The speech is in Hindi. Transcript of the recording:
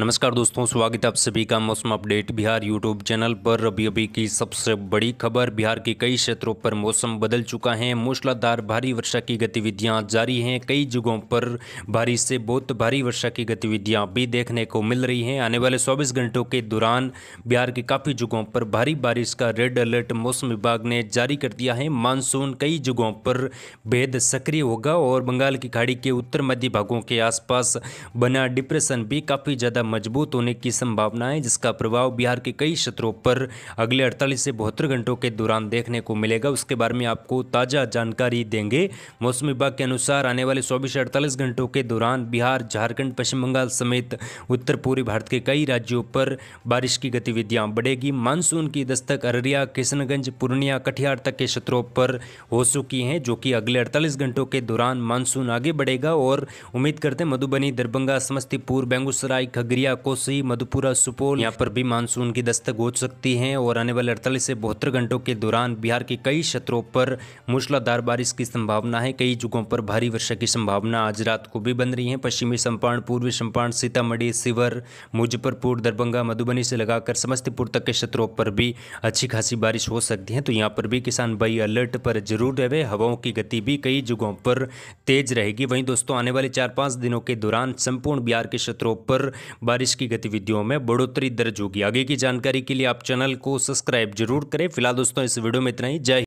नमस्कार दोस्तों स्वागत है आप सभी का मौसम अपडेट बिहार यूट्यूब चैनल पर अभी अभी की सबसे बड़ी खबर बिहार के कई क्षेत्रों पर मौसम बदल चुका है मूसलाधार भारी वर्षा की गतिविधियां जारी हैं कई जगहों पर भारी से बहुत भारी वर्षा की गतिविधियां भी देखने को मिल रही हैं आने वाले चौबीस घंटों के दौरान बिहार के काफ़ी जगहों पर भारी बारिश का रेड अलर्ट मौसम विभाग ने जारी कर दिया है मानसून कई जगहों पर भेद सक्रिय होगा और बंगाल की खाड़ी के उत्तर मध्य भागों के आसपास बना डिप्रेशन भी काफ़ी ज़्यादा मजबूत होने की संभावना है जिसका प्रभाव बिहार के कई क्षेत्रों पर अगले अड़तालीस से बहत्तर घंटों के दौरान देखने को मिलेगा उसके बारे में आपको ताज़ा जानकारी देंगे मौसम विभाग के अनुसार आने वाले चौबीस अड़तालीस घंटों के दौरान बिहार झारखंड पश्चिम बंगाल समेत उत्तर पूर्वी भारत के कई राज्यों पर बारिश की गतिविधियां बढ़ेगी मानसून की दस्तक अररिया किशनगंज पूर्णिया कटिहार तक के क्षेत्रों पर हो चुकी हैं जो कि अगले अड़तालीस घंटों के दौरान मानसून आगे बढ़ेगा और उम्मीद करते हैं मधुबनी दरभंगा समस्तीपुर बेगूसराय खगरी खैरिया कोसी मधुपुरा सुपौल यहाँ पर भी मानसून की दस्तक हो सकती है और आने वाले अड़तालीस से बहत्तर घंटों के दौरान बिहार के कई क्षेत्रों पर मूसलाधार बारिश की संभावना है कई जगहों पर भारी वर्षा की संभावना आज रात को भी बन रही है पश्चिमी चंपारण पूर्वी चंपारण सीतामढ़ी शिवर मुजफ्फरपुर दरभंगा मधुबनी से लगाकर समस्तीपुर तक के क्षेत्रों पर भी अच्छी खासी बारिश हो सकती है तो यहाँ पर भी किसान भाई अलर्ट पर जरूर रहे हवाओं की गति भी कई जगहों पर तेज रहेगी वहीं दोस्तों आने वाले चार पांच दिनों के दौरान संपूर्ण बिहार के क्षेत्रों पर बारिश की गतिविधियों में बढ़ोतरी दर्ज होगी आगे की जानकारी के लिए आप चैनल को सब्सक्राइब जरूर करें फिलहाल दोस्तों इस वीडियो में इतना ही जय